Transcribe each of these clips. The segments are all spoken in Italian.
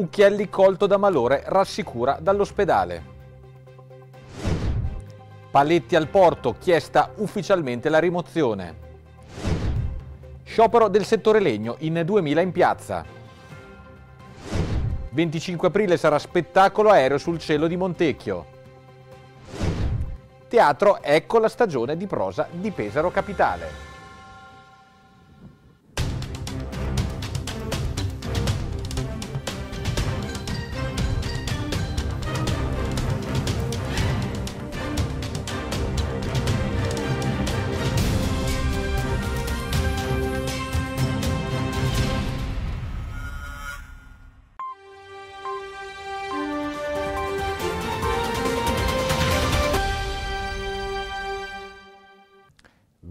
Ucchielli colto da malore rassicura dall'ospedale. Paletti al porto, chiesta ufficialmente la rimozione. Sciopero del settore legno in 2000 in piazza. 25 aprile sarà spettacolo aereo sul cielo di Montecchio. Teatro, ecco la stagione di prosa di Pesaro Capitale.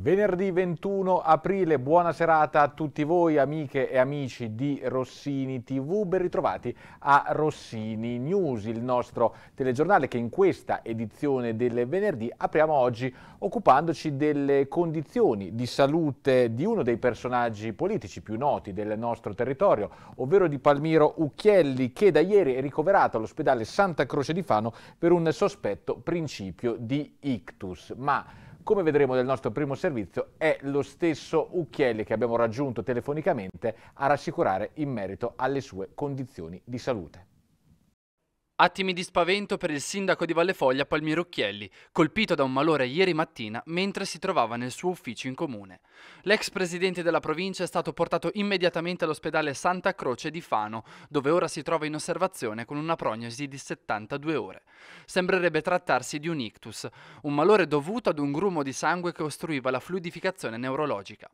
Venerdì 21 aprile, buona serata a tutti voi amiche e amici di Rossini TV, ben ritrovati a Rossini News, il nostro telegiornale che in questa edizione del venerdì apriamo oggi occupandoci delle condizioni di salute di uno dei personaggi politici più noti del nostro territorio, ovvero di Palmiro Ucchielli che da ieri è ricoverato all'ospedale Santa Croce di Fano per un sospetto principio di ictus. Ma come vedremo nel nostro primo servizio, è lo stesso Ucchielli che abbiamo raggiunto telefonicamente a rassicurare in merito alle sue condizioni di salute. Attimi di spavento per il sindaco di Vallefoglia Palmiro Occhielli, colpito da un malore ieri mattina mentre si trovava nel suo ufficio in comune. L'ex presidente della provincia è stato portato immediatamente all'ospedale Santa Croce di Fano, dove ora si trova in osservazione con una prognosi di 72 ore. Sembrerebbe trattarsi di un ictus, un malore dovuto ad un grumo di sangue che ostruiva la fluidificazione neurologica.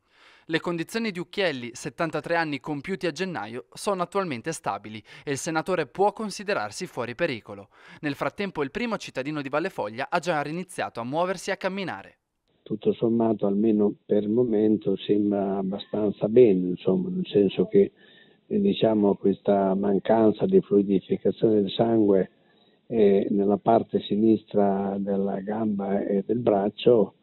Le condizioni di Ucchielli, 73 anni compiuti a gennaio, sono attualmente stabili e il senatore può considerarsi fuori pericolo. Nel frattempo il primo cittadino di Vallefoglia ha già riniziato a muoversi e a camminare. Tutto sommato, almeno per il momento, sembra abbastanza bene, insomma, nel senso che eh, diciamo, questa mancanza di fluidificazione del sangue eh, nella parte sinistra della gamba e del braccio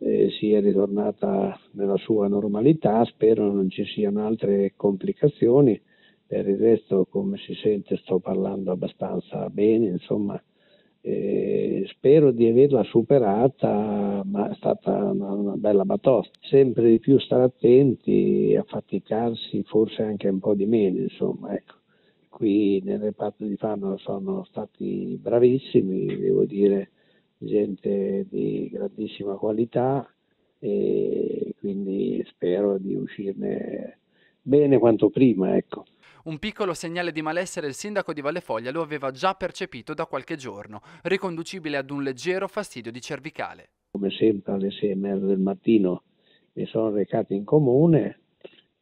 eh, sia ritornata nella sua normalità, spero non ci siano altre complicazioni, per il resto come si sente sto parlando abbastanza bene, insomma eh, spero di averla superata, ma è stata una, una, bella batosta. Sempre di più stare attenti, affaticarsi forse anche un po' di meno, insomma, ecco. Qui nel reparto di Fano sono stati bravissimi, devo dire gente di grandissima qualità e quindi spero di uscirne bene quanto prima. Ecco. Un piccolo segnale di malessere il sindaco di Valle Foglia lo aveva già percepito da qualche giorno, riconducibile ad un leggero fastidio di cervicale. Come sempre alle 6 e mezza del mattino mi sono recato in comune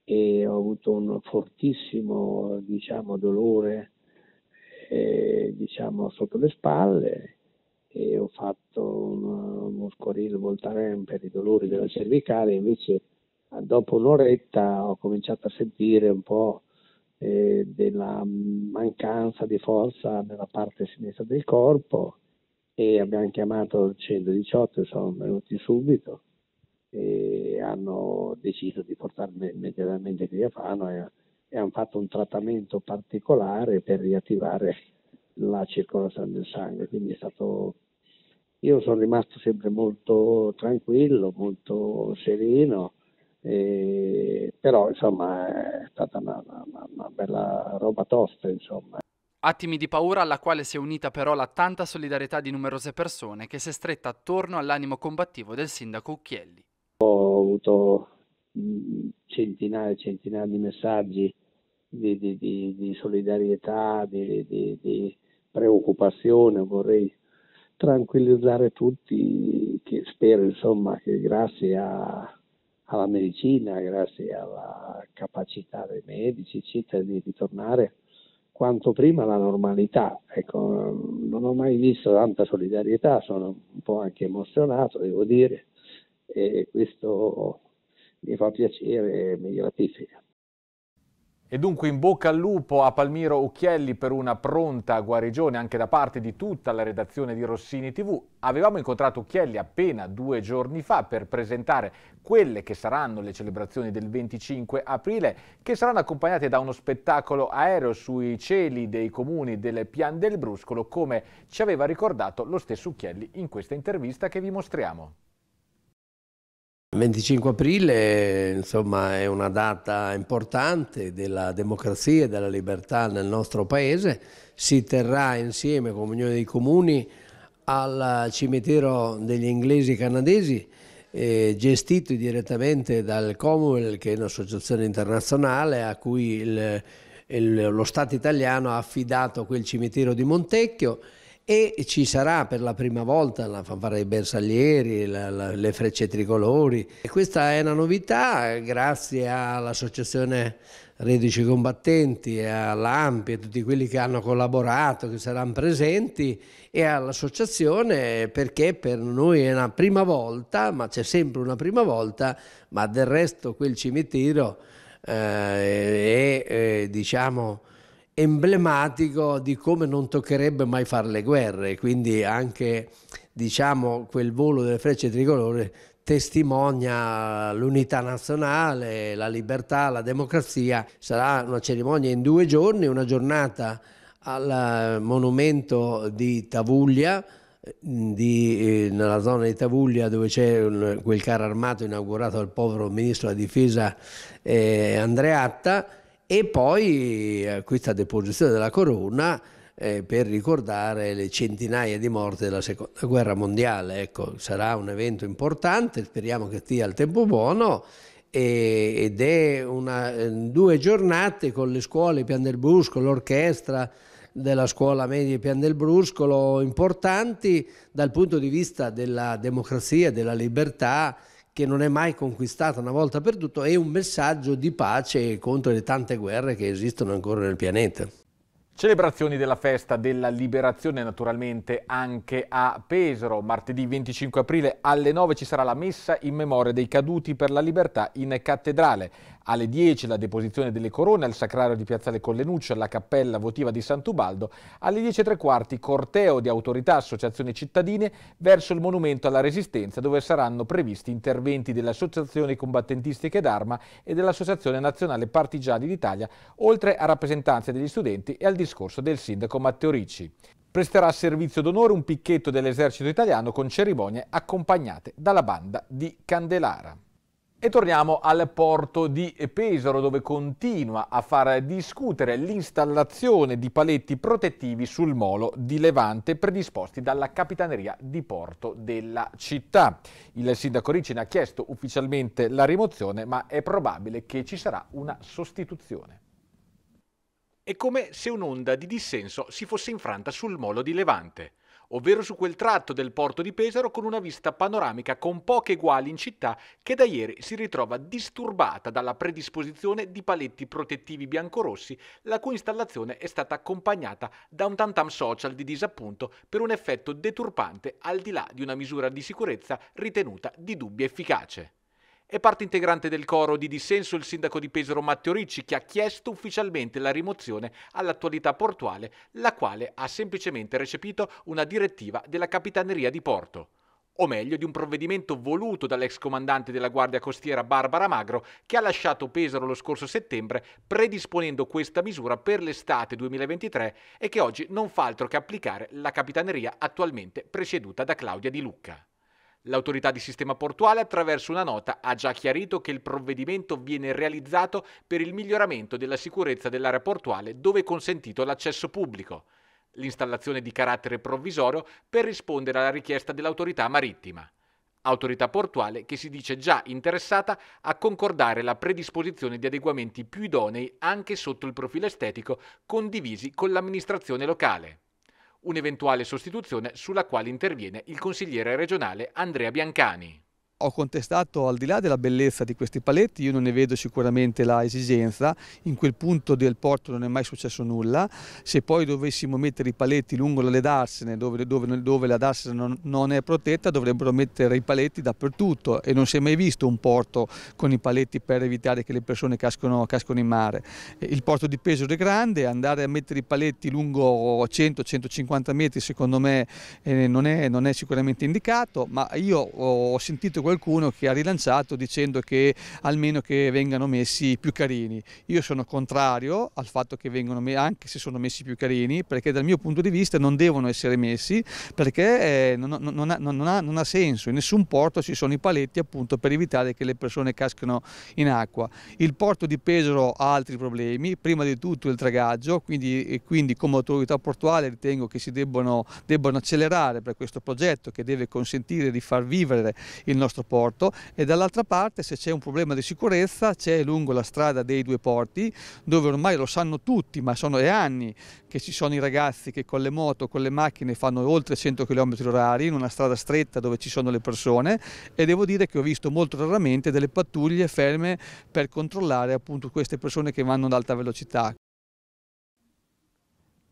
e ho avuto un fortissimo diciamo, dolore eh, diciamo, sotto le spalle e ho fatto una muscorismo Voltaren per i dolori della cervicale, invece dopo un'oretta ho cominciato a sentire un po' eh, della mancanza di forza nella parte sinistra del corpo e abbiamo chiamato il 118 e sono venuti subito e hanno deciso di portarmi immediatamente qui a Fano e, e hanno fatto un trattamento particolare per riattivare la circolazione del sangue, quindi è stato io sono rimasto sempre molto tranquillo, molto sereno, eh, però insomma è stata una, una, una bella roba tosta insomma. Attimi di paura alla quale si è unita però la tanta solidarietà di numerose persone che si è stretta attorno all'animo combattivo del sindaco Ucchielli. Ho avuto centinaia e centinaia di messaggi di, di, di, di solidarietà, di, preoccupazione, vorrei tranquillizzare tutti che spero insomma che grazie a, alla medicina, grazie alla capacità dei medici eccetera di ritornare quanto prima alla normalità. Ecco, non ho mai visto tanta solidarietà, sono un po' anche emozionato, devo dire, e questo mi fa piacere e mi gratifica. E dunque in bocca al lupo a Palmiro Ucchielli per una pronta guarigione anche da parte di tutta la redazione di Rossini TV. Avevamo incontrato Ucchielli appena due giorni fa per presentare quelle che saranno le celebrazioni del 25 aprile, che saranno accompagnate da uno spettacolo aereo sui cieli dei comuni del Pian del Bruscolo, come ci aveva ricordato lo stesso Ucchielli in questa intervista che vi mostriamo. 25 aprile insomma, è una data importante della democrazia e della libertà nel nostro paese, si terrà insieme con l'Unione dei Comuni al cimitero degli inglesi canadesi eh, gestito direttamente dal Commonwealth che è un'associazione internazionale a cui il, il, lo Stato italiano ha affidato quel cimitero di Montecchio e ci sarà per la prima volta la fanfara dei bersaglieri, la, la, le frecce tricolori. E questa è una novità grazie all'associazione Redici Combattenti, all'AMPI e tutti quelli che hanno collaborato, che saranno presenti e all'associazione perché per noi è una prima volta, ma c'è sempre una prima volta, ma del resto quel cimitero eh, è, è diciamo emblematico di come non toccherebbe mai fare le guerre, quindi anche diciamo, quel volo delle frecce tricolore testimonia l'unità nazionale, la libertà, la democrazia. Sarà una cerimonia in due giorni, una giornata al monumento di Tavuglia, di, eh, nella zona di Tavuglia dove c'è quel carro armato inaugurato dal povero ministro della difesa eh, Andreatta e poi eh, questa deposizione della corona eh, per ricordare le centinaia di morti della seconda guerra mondiale. Ecco, sarà un evento importante, speriamo che sia al tempo buono e, ed è una, eh, due giornate con le scuole Pian del Brusco, l'orchestra della scuola media Pian del Bruscolo importanti dal punto di vista della democrazia, della libertà che non è mai conquistata una volta per tutto, è un messaggio di pace contro le tante guerre che esistono ancora nel pianeta. Celebrazioni della festa della liberazione naturalmente anche a Pesaro. Martedì 25 aprile alle 9 ci sarà la messa in memoria dei caduti per la libertà in cattedrale alle 10 la deposizione delle corone al sacrario di Piazzale Collenuccio, alla cappella votiva di Sant'Ubaldo, alle 10 e tre quarti corteo di autorità, associazioni cittadine verso il monumento alla Resistenza dove saranno previsti interventi delle associazioni Combattentistiche d'Arma e dell'Associazione Nazionale Partigiani d'Italia, oltre a rappresentanze degli studenti e al discorso del sindaco Matteo Ricci. Presterà servizio d'onore un picchetto dell'esercito italiano con cerimonie accompagnate dalla banda di Candelara. E torniamo al porto di Pesaro dove continua a far discutere l'installazione di paletti protettivi sul molo di Levante predisposti dalla Capitaneria di Porto della città. Il sindaco Ricci ha chiesto ufficialmente la rimozione ma è probabile che ci sarà una sostituzione. È come se un'onda di dissenso si fosse infranta sul molo di Levante ovvero su quel tratto del porto di Pesaro con una vista panoramica con poche uguali in città che da ieri si ritrova disturbata dalla predisposizione di paletti protettivi biancorossi, la cui installazione è stata accompagnata da un tantam social di disappunto per un effetto deturpante al di là di una misura di sicurezza ritenuta di dubbia efficace. È parte integrante del coro di dissenso il sindaco di Pesaro Matteo Ricci che ha chiesto ufficialmente la rimozione all'attualità portuale, la quale ha semplicemente recepito una direttiva della Capitaneria di Porto o meglio di un provvedimento voluto dall'ex comandante della Guardia Costiera Barbara Magro, che ha lasciato Pesaro lo scorso settembre predisponendo questa misura per l'estate 2023 e che oggi non fa altro che applicare la capitaneria attualmente presieduta da Claudia Di Lucca. L'autorità di sistema portuale attraverso una nota ha già chiarito che il provvedimento viene realizzato per il miglioramento della sicurezza dell'area portuale dove è consentito l'accesso pubblico, l'installazione di carattere provvisorio per rispondere alla richiesta dell'autorità marittima, autorità portuale che si dice già interessata a concordare la predisposizione di adeguamenti più idonei anche sotto il profilo estetico condivisi con l'amministrazione locale un'eventuale sostituzione sulla quale interviene il consigliere regionale Andrea Biancani ho contestato al di là della bellezza di questi paletti, io non ne vedo sicuramente la esigenza, in quel punto del porto non è mai successo nulla, se poi dovessimo mettere i paletti lungo le darsene dove, dove, dove la darsena non, non, è protetta dovrebbero mettere i paletti dappertutto e non si è mai visto un porto con i paletti per evitare che le persone cascano, cascano in mare. Il porto di Pesaro è grande, andare a mettere i paletti lungo 100-150 metri secondo me eh, non, è, non, è, sicuramente indicato, ma io ho sentito qualcuno che ha rilanciato dicendo che almeno che vengano messi più carini. Io sono contrario al fatto che vengano messi, anche se sono messi più carini, perché dal mio punto di vista non devono essere messi, perché eh, non, non, ha, non, ha, non, ha, senso. In nessun porto ci sono i paletti appunto per evitare che le persone cascano in acqua. Il porto di Pesaro ha altri problemi, prima di tutto il tragaggio, quindi, quindi come autorità portuale ritengo che si debbano, debbano accelerare per questo progetto che deve consentire di far vivere il nostro nostro porto e dall'altra parte se c'è un problema di sicurezza c'è lungo la strada dei due porti dove ormai lo sanno tutti ma sono anni che ci sono i ragazzi che con le moto, con le macchine fanno oltre 100 km orari in una strada stretta dove ci sono le persone e devo dire che ho visto molto raramente delle pattuglie ferme per controllare appunto queste persone che vanno ad alta velocità.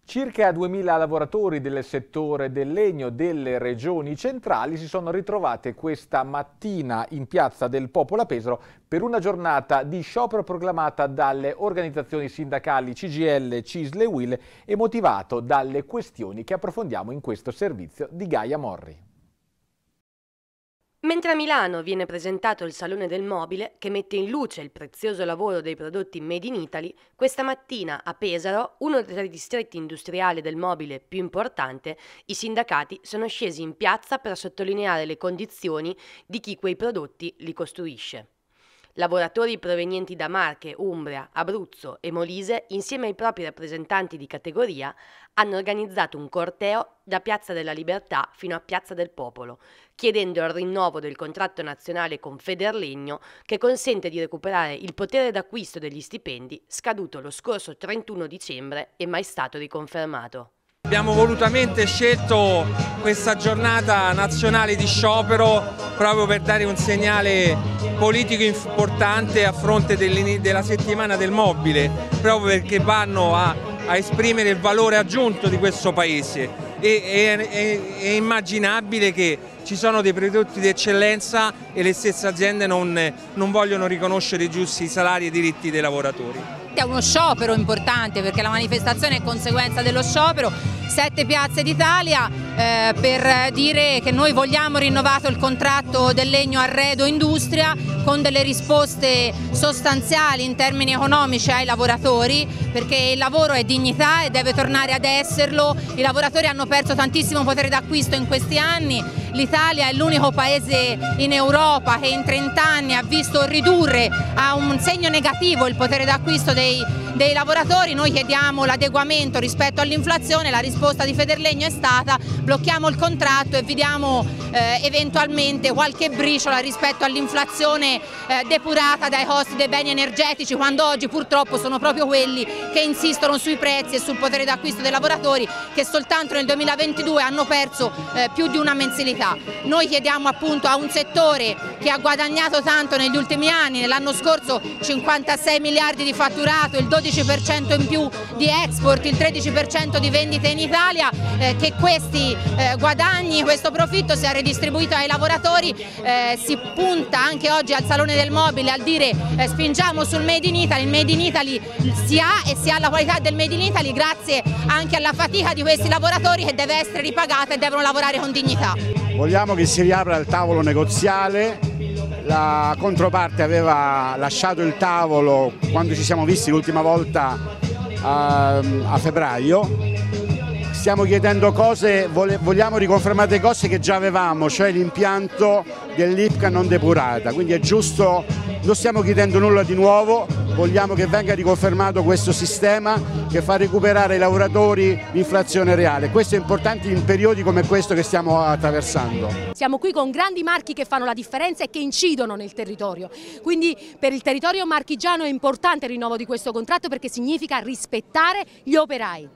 Circa 2.000 lavoratori del settore del legno delle regioni centrali si sono ritrovate questa mattina in piazza del Popolo a Pesaro per una giornata di sciopero proclamata dalle organizzazioni sindacali CGL, Cisle e Will e motivato dalle questioni che approfondiamo in questo servizio di Gaia Morri. Mentre a Milano viene presentato il Salone del Mobile che mette in luce il prezioso lavoro dei prodotti made in Italy, questa mattina a Pesaro, uno dei tre distretti industriali del mobile più importante, i sindacati sono scesi in piazza per sottolineare le condizioni di chi quei prodotti li costruisce. Lavoratori provenienti da Marche, Umbria, Abruzzo e Molise, insieme ai propri rappresentanti di categoria, hanno organizzato un corteo da Piazza della Libertà fino a Piazza del Popolo, chiedendo il rinnovo del contratto nazionale con Federlegno che consente di recuperare il potere d'acquisto degli stipendi scaduto lo scorso 31 dicembre e mai stato riconfermato. Abbiamo volutamente scelto questa giornata nazionale di sciopero proprio per dare un segnale politico importante a fronte della settimana del mobile, proprio perché vanno a, a esprimere il valore aggiunto di questo Paese. E, è, è, è immaginabile che ci sono dei prodotti di eccellenza e le stesse aziende non, non vogliono riconoscere i giusti salari e i diritti dei lavoratori è uno sciopero importante perché la manifestazione è conseguenza dello sciopero, sette piazze d'Italia eh, per dire che noi vogliamo rinnovato il contratto del legno arredo industria con delle risposte sostanziali in termini economici ai lavoratori perché il lavoro è dignità e deve tornare ad esserlo, i lavoratori hanno perso tantissimo potere d'acquisto in questi anni, l'Italia è l'unico paese in Europa che in 30 anni ha visto ridurre a un segno negativo il potere d'acquisto dei, dei lavoratori, noi chiediamo l'adeguamento rispetto all'inflazione, la risposta di Federlegno è stata blocchiamo il contratto e vi diamo eh, eventualmente qualche briciola rispetto all'inflazione eh, depurata dai costi dei beni energetici, quando oggi purtroppo sono proprio quelli che insistono sui prezzi e sul potere d'acquisto dei lavoratori che soltanto nel 2022 hanno perso eh, più di una mensilità. Noi chiediamo appunto a un settore che ha guadagnato tanto negli ultimi anni, l'anno scorso 56 miliardi di fatturato, il 12% in più di export, il 13% di vendite in Italia, eh, che questi eh, guadagni, questo profitto sia redistribuito ai lavoratori, eh, si punta anche oggi al Salone del Mobile al dire eh, spingiamo sul Made in Italy, il Made in Italy si ha e si ha la qualità del Made in Italy grazie anche alla fatica di questi lavoratori che deve essere ripagata e devono lavorare con dignità. Vogliamo che si riapra il tavolo negoziale, la controparte aveva lasciato il tavolo quando ci siamo visti l'ultima volta a, ehm, a febbraio stiamo chiedendo cose, vogliamo riconfermare cose che già avevamo, cioè l'impianto dell'IPCA non depurata, quindi è giusto, non stiamo chiedendo nulla di nuovo, vogliamo che venga riconfermato questo sistema che fa recuperare ai lavoratori l'inflazione reale. Questo è importante in periodi come questo che stiamo attraversando. Siamo qui con grandi marchi che fanno la differenza e che incidono nel territorio, quindi per il territorio marchigiano è importante il rinnovo di questo contratto perché significa rispettare gli operai.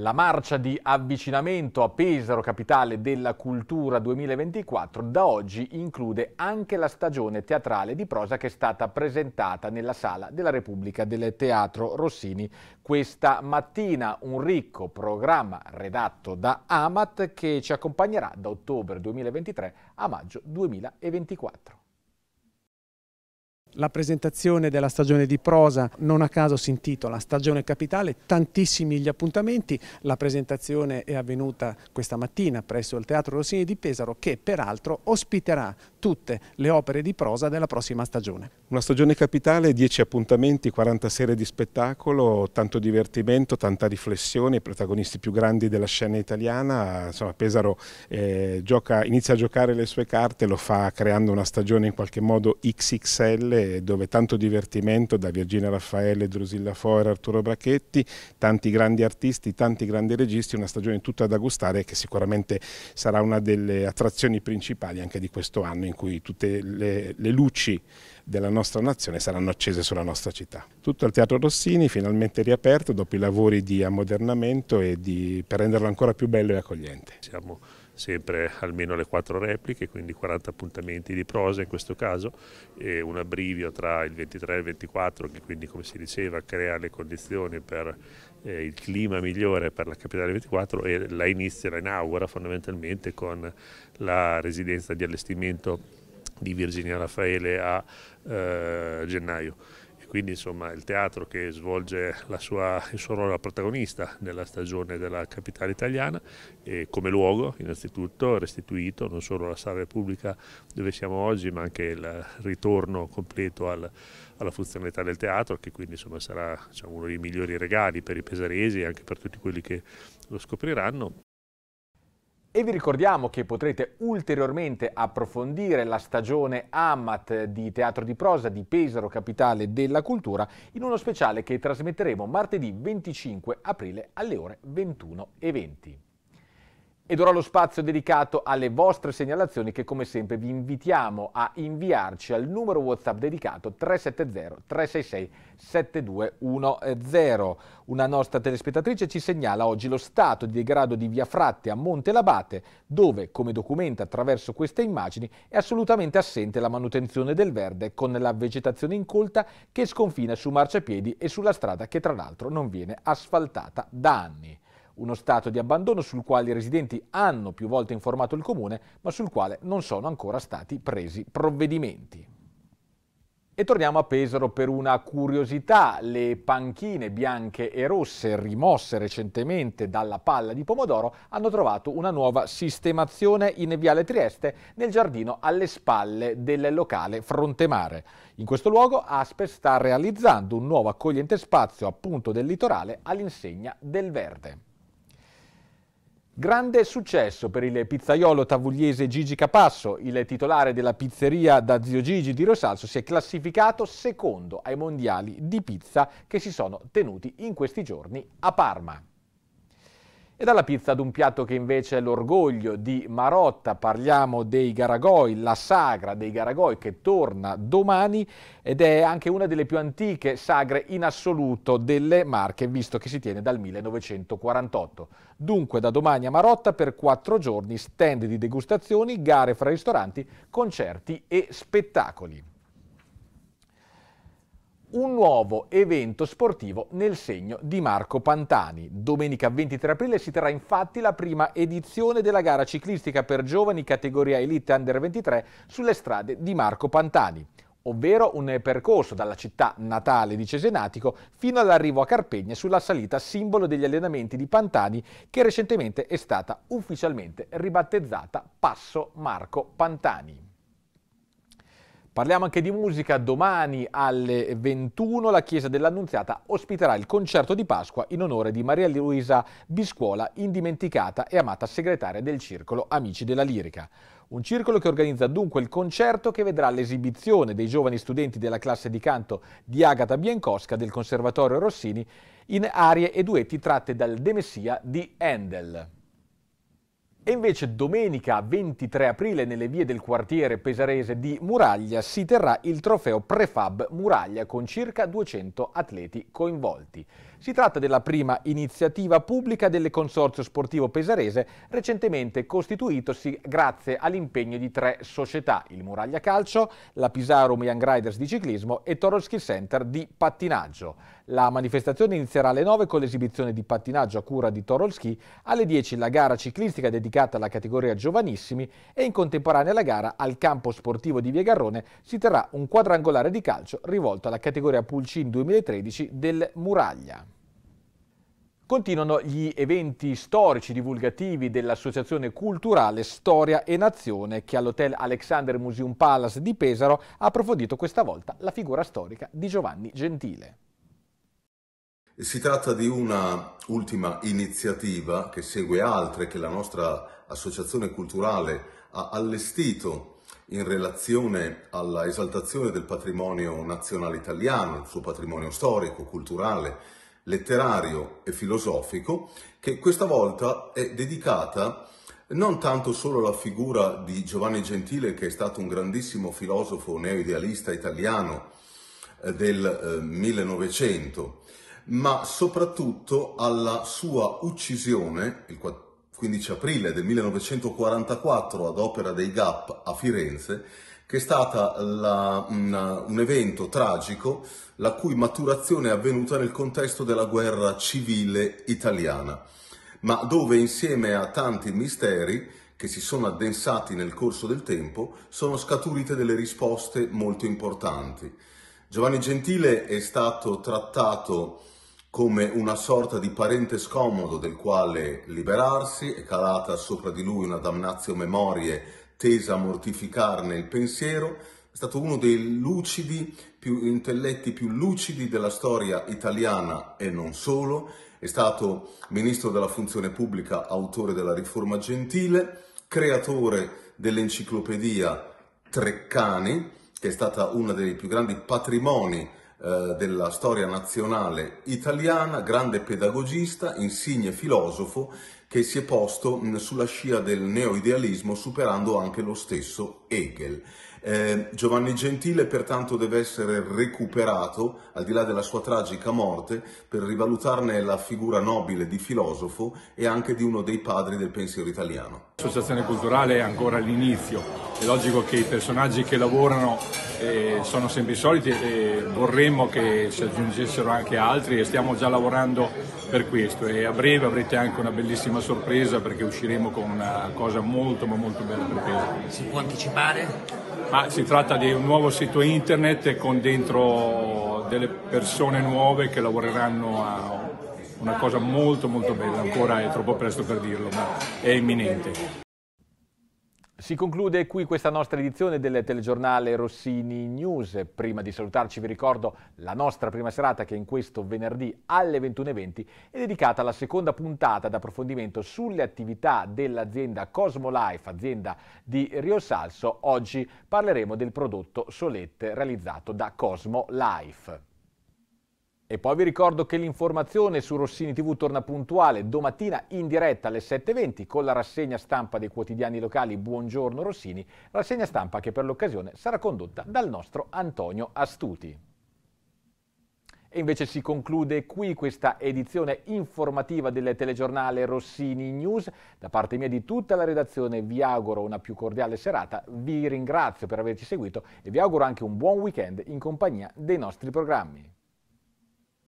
La marcia di avvicinamento a Pesaro, capitale della cultura 2024, da oggi include anche la stagione teatrale di prosa che è stata presentata nella Sala della Repubblica del Teatro Rossini questa mattina. Un ricco programma redatto da Amat che ci accompagnerà da ottobre 2023 a maggio 2024. La presentazione della stagione di prosa non a caso si intitola Stagione Capitale, tantissimi gli appuntamenti, la presentazione è avvenuta questa mattina presso il Teatro Rossini di Pesaro che peraltro ospiterà tutte le opere di prosa della prossima stagione. Una stagione capitale, 10 appuntamenti, 40 sere di spettacolo, tanto divertimento, tanta riflessione, i protagonisti più grandi della scena italiana, insomma Pesaro eh, gioca, inizia a giocare le sue carte, lo fa creando una stagione in qualche modo XXL e dove tanto divertimento da Virginia Raffaele, Drusilla Fora, Arturo Brachetti, tanti grandi artisti, tanti grandi registi, una stagione tutta da gustare che sicuramente sarà una delle attrazioni principali anche di questo anno in cui tutte le, le luci della nostra nazione saranno accese sulla nostra città. Tutto il Teatro Rossini finalmente riaperto dopo i lavori di ammodernamento e di, per renderlo ancora più bello e accogliente. Siamo sempre almeno le quattro repliche, quindi 40 appuntamenti di prosa in questo caso, e un abbrivio tra il 23 e il 24 che quindi come si diceva crea le condizioni per eh, il clima migliore per la capitale 24 e la inizia, la inaugura fondamentalmente con la residenza di allestimento di Virginia Raffaele a eh, gennaio quindi insomma il teatro che svolge sua, il suo ruolo da protagonista nella stagione della capitale italiana e come luogo innanzitutto restituito non solo la sala repubblica dove siamo oggi ma anche il ritorno completo al, alla funzionalità del teatro che quindi insomma sarà diciamo, uno dei migliori regali per i pesaresi e anche per tutti quelli che lo scopriranno e vi ricordiamo che potrete ulteriormente approfondire la stagione AMAT di Teatro di Prosa di Pesaro, capitale della cultura, in uno speciale che trasmetteremo martedì 25 aprile alle ore 21.20. Ed ora lo spazio dedicato alle vostre segnalazioni che come sempre vi invitiamo a inviarci al numero WhatsApp dedicato 370 366 7210. Una nostra telespettatrice ci segnala oggi lo stato di degrado di Via Fratte a Monte Labate, dove, come documenta attraverso queste immagini, è assolutamente assente la manutenzione del verde con la vegetazione incolta che sconfina su marciapiedi e sulla strada che tra l'altro non viene asfaltata da anni uno stato di abbandono sul quale i residenti hanno più volte informato il comune, ma sul quale non sono ancora stati presi provvedimenti. E torniamo a Pesaro per una curiosità, le panchine bianche e rosse rimosse recentemente dalla palla di pomodoro hanno trovato una nuova sistemazione in Viale Trieste nel giardino alle spalle del locale Frontemare. In questo luogo Aspe sta realizzando un nuovo accogliente spazio appunto del litorale all'insegna del verde. Grande successo per il pizzaiolo tavugliese Gigi Capasso, il titolare della pizzeria da Zio Gigi di Rosalso si è classificato secondo ai mondiali di pizza che si sono tenuti in questi giorni a Parma. E dalla pizza ad un piatto che invece è l'orgoglio di Marotta, parliamo dei Garagoi, la sagra dei Garagoi che torna domani ed è anche una delle più antiche sagre in assoluto delle Marche, visto che si tiene dal 1948. Dunque da domani a Marotta per quattro giorni stand di degustazioni, gare fra ristoranti, concerti e spettacoli un nuovo evento sportivo nel segno di Marco Pantani. Domenica 23 aprile si terrà infatti la prima edizione della gara ciclistica per giovani categoria Elite Under 23 sulle strade di Marco Pantani ovvero un percorso dalla città natale di Cesenatico fino all'arrivo a Carpegna sulla salita simbolo degli allenamenti di Pantani che recentemente è stata ufficialmente ribattezzata Passo Marco Pantani. Parliamo anche di musica, domani alle 21 la Chiesa dell'Annunziata ospiterà il concerto di Pasqua in onore di Maria Luisa Biscuola, indimenticata e amata segretaria del circolo Amici della Lirica. Un circolo che organizza dunque il concerto che vedrà l'esibizione dei giovani studenti della classe di canto di Agata Biancosca del Conservatorio Rossini in arie e duetti tratte dal De Messia di Handel. E invece domenica 23 aprile nelle vie del quartiere pesarese di Muraglia si terrà il trofeo Prefab Muraglia con circa 200 atleti coinvolti. Si tratta della prima iniziativa pubblica del Consorzio Sportivo Pesarese recentemente costituitosi grazie all'impegno di tre società, il Muraglia Calcio, la Pisarum Young Riders di ciclismo e Toroschi Center di pattinaggio. La manifestazione inizierà alle 9 con l'esibizione di pattinaggio a cura di Torolski, alle 10 la gara ciclistica dedicata alla categoria giovanissimi e in contemporanea alla gara al campo sportivo di Via Garrone si terrà un quadrangolare di calcio rivolto alla categoria Pulcin 2013 del Muraglia. Continuano gli eventi storici divulgativi dell'associazione culturale Storia e Nazione che all'Hotel Alexander Museum Palace di Pesaro ha approfondito questa volta la figura storica di Giovanni Gentile. Si tratta di una ultima iniziativa che segue altre che la nostra associazione culturale ha allestito in relazione alla esaltazione del patrimonio nazionale italiano, il suo patrimonio storico, culturale, letterario e filosofico, che questa volta è dedicata non tanto solo alla figura di Giovanni Gentile, che è stato un grandissimo filosofo neoidealista italiano eh, del 1900, eh, ma soprattutto alla sua uccisione il 15 aprile del 1944 ad opera dei GAP a Firenze, che è stato un evento tragico la cui maturazione è avvenuta nel contesto della guerra civile italiana, ma dove insieme a tanti misteri che si sono addensati nel corso del tempo, sono scaturite delle risposte molto importanti. Giovanni Gentile è stato trattato come una sorta di parente scomodo del quale liberarsi, è calata sopra di lui una damnazio memorie tesa a mortificarne il pensiero, è stato uno dei lucidi, più intelletti più lucidi della storia italiana e non solo, è stato ministro della funzione pubblica, autore della riforma gentile, creatore dell'enciclopedia Treccani, che è stata uno dei più grandi patrimoni eh, della storia nazionale italiana, grande pedagogista, insigne filosofo che si è posto sulla scia del neoidealismo superando anche lo stesso Hegel. Eh, Giovanni Gentile pertanto deve essere recuperato, al di là della sua tragica morte, per rivalutarne la figura nobile di filosofo e anche di uno dei padri del pensiero italiano. L'associazione culturale è ancora all'inizio, è logico che i personaggi che lavorano eh, sono sempre i soliti e vorremmo che si aggiungessero anche altri e stiamo già lavorando per questo e a breve avrete anche una bellissima sorpresa perché usciremo con una cosa molto ma molto bella preparata. Si può anticipare? Ma si tratta di un nuovo sito internet con dentro delle persone nuove che lavoreranno a una cosa molto molto bella, ancora è troppo presto per dirlo, ma è imminente. Si conclude qui questa nostra edizione del telegiornale Rossini News. Prima di salutarci vi ricordo la nostra prima serata che in questo venerdì alle 21.20 è dedicata alla seconda puntata d'approfondimento sulle attività dell'azienda Cosmolife, azienda di Rio Salso. Oggi parleremo del prodotto Solette realizzato da Cosmolife. E poi vi ricordo che l'informazione su Rossini TV torna puntuale domattina in diretta alle 7.20 con la rassegna stampa dei quotidiani locali Buongiorno Rossini, rassegna stampa che per l'occasione sarà condotta dal nostro Antonio Astuti. E invece si conclude qui questa edizione informativa del telegiornale Rossini News. Da parte mia di tutta la redazione vi auguro una più cordiale serata, vi ringrazio per averci seguito e vi auguro anche un buon weekend in compagnia dei nostri programmi.